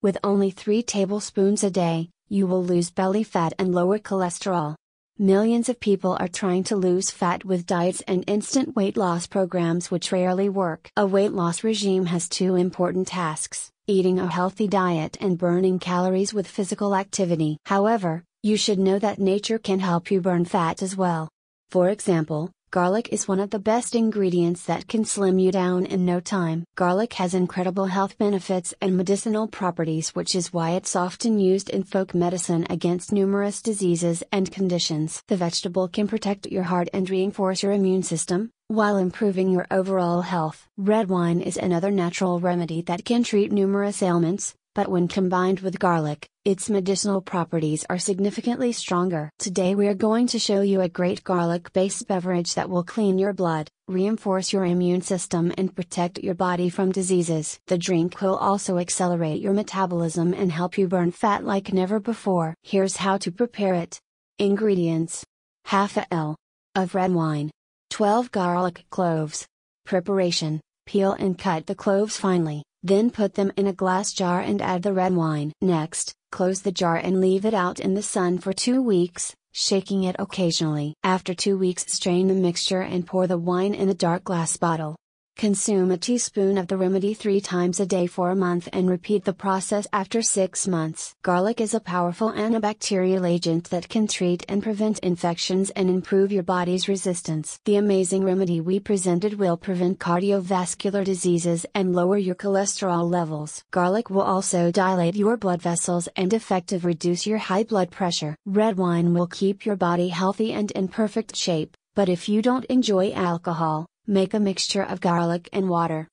With only 3 tablespoons a day, you will lose belly fat and lower cholesterol. Millions of people are trying to lose fat with diets and instant weight loss programs which rarely work. A weight loss regime has two important tasks eating a healthy diet and burning calories with physical activity. However, you should know that nature can help you burn fat as well. For example, Garlic is one of the best ingredients that can slim you down in no time. Garlic has incredible health benefits and medicinal properties, which is why it's often used in folk medicine against numerous diseases and conditions. The vegetable can protect your heart and reinforce your immune system, while improving your overall health. Red wine is another natural remedy that can treat numerous ailments, but when combined with garlic, its medicinal properties are significantly stronger. Today we are going to show you a great garlic based beverage that will clean your blood, reinforce your immune system and protect your body from diseases. The drink will also accelerate your metabolism and help you burn fat like never before. Here's how to prepare it. Ingredients. Half a L. Of red wine. 12 garlic cloves. Preparation. Peel and cut the cloves finely. Then put them in a glass jar and add the red wine. Next, close the jar and leave it out in the sun for two weeks, shaking it occasionally. After two weeks strain the mixture and pour the wine in a dark glass bottle. Consume a teaspoon of the remedy three times a day for a month and repeat the process after six months. Garlic is a powerful antibacterial agent that can treat and prevent infections and improve your body's resistance. The amazing remedy we presented will prevent cardiovascular diseases and lower your cholesterol levels. Garlic will also dilate your blood vessels and effective reduce your high blood pressure. Red wine will keep your body healthy and in perfect shape, but if you don't enjoy alcohol, Make a mixture of garlic and water.